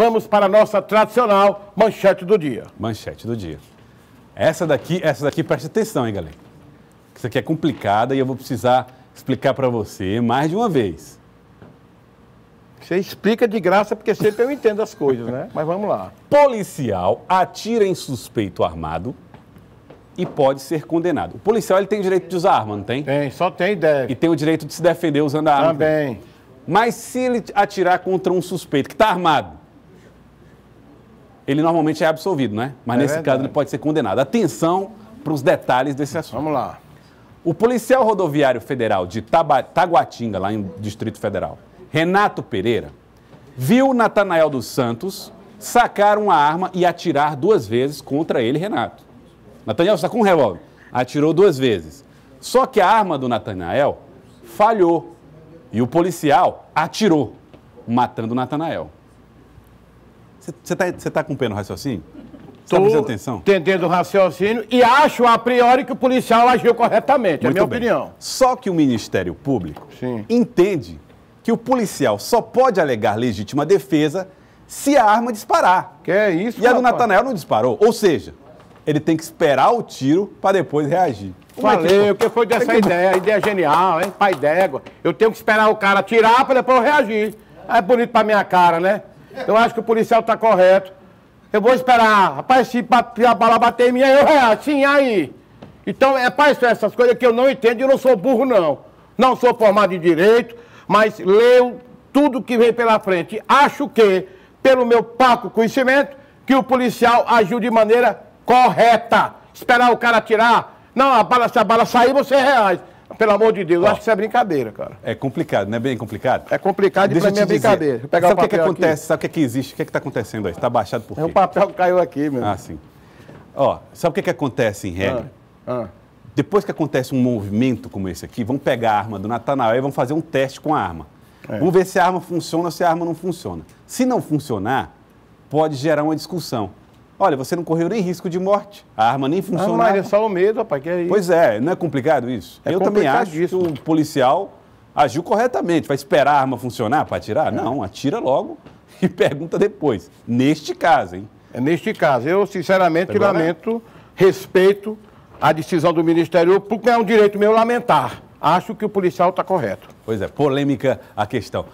Vamos para a nossa tradicional manchete do dia. Manchete do dia. Essa daqui, essa daqui presta atenção, hein, galera. Isso aqui é complicada e eu vou precisar explicar para você mais de uma vez. Você explica de graça porque sempre eu entendo as coisas, né? Mas vamos lá. Policial atira em suspeito armado e pode ser condenado. O policial ele tem o direito de usar arma, não tem? Tem, só tem deve. E tem o direito de se defender usando a arma. Também. Mas se ele atirar contra um suspeito que está armado, ele normalmente é absolvido, né? Mas é nesse verdade. caso ele pode ser condenado. Atenção para os detalhes desse assunto. Vamos lá. O policial rodoviário federal de Taba Taguatinga, lá em Distrito Federal, Renato Pereira, viu Natanael dos Santos sacar uma arma e atirar duas vezes contra ele, Renato. Natanael sacou tá um revólver, atirou duas vezes. Só que a arma do Natanael falhou e o policial atirou, matando Natanael. Você está tá cumprindo tá o raciocínio? Tá Estou atenção? entendendo o raciocínio e acho a priori que o policial agiu corretamente, Muito é a minha bem. opinião. Só que o Ministério Público Sim. entende que o policial só pode alegar legítima defesa se a arma disparar. Que é isso, E rapaz. a do Natanael não disparou. Ou seja, ele tem que esperar o tiro para depois reagir. Valeu, é que... o que foi dessa que... ideia? Ideia é genial, hein? Pai d'égua. Eu tenho que esperar o cara tirar para depois eu reagir. É bonito para minha cara, né? Eu acho que o policial está correto. Eu vou esperar. Rapaz, se a bala bater em mim, eu reajo. Sim, aí. Então, é para essas coisas que eu não entendo e não sou burro, não. Não sou formado em direito, mas leio tudo que vem pela frente. Acho que, pelo meu pouco conhecimento, que o policial agiu de maneira correta. Esperar o cara tirar. Não, a bala, se a bala sair, você reage. Pelo amor de Deus, eu acho que isso é brincadeira, cara. É complicado, não é bem complicado? É complicado Deixa e pra mim é brincadeira. Sabe o que, que acontece? Aqui. Sabe o que, que existe? O que é que tá acontecendo aí? Tá baixado por é, quê? É um papel que caiu aqui, meu. Ah, sim. Ó, sabe o que, é que acontece em regra? Ah, ah. Depois que acontece um movimento como esse aqui, vão pegar a arma do Natanael e vão fazer um teste com a arma. É. Vamos ver se a arma funciona ou se a arma não funciona. Se não funcionar, pode gerar uma discussão. Olha, você não correu nem risco de morte, a arma nem ah, funcionava. Ah, mas é só o medo, rapaz, que é isso? Pois é, não é complicado isso? É Eu também acho que o policial agiu corretamente. Vai esperar a arma funcionar para atirar? É. Não, atira logo e pergunta depois. Neste caso, hein? É neste caso. Eu, sinceramente, Agora... lamento, respeito a decisão do Ministério porque é um direito meu lamentar. Acho que o policial está correto. Pois é, polêmica a questão.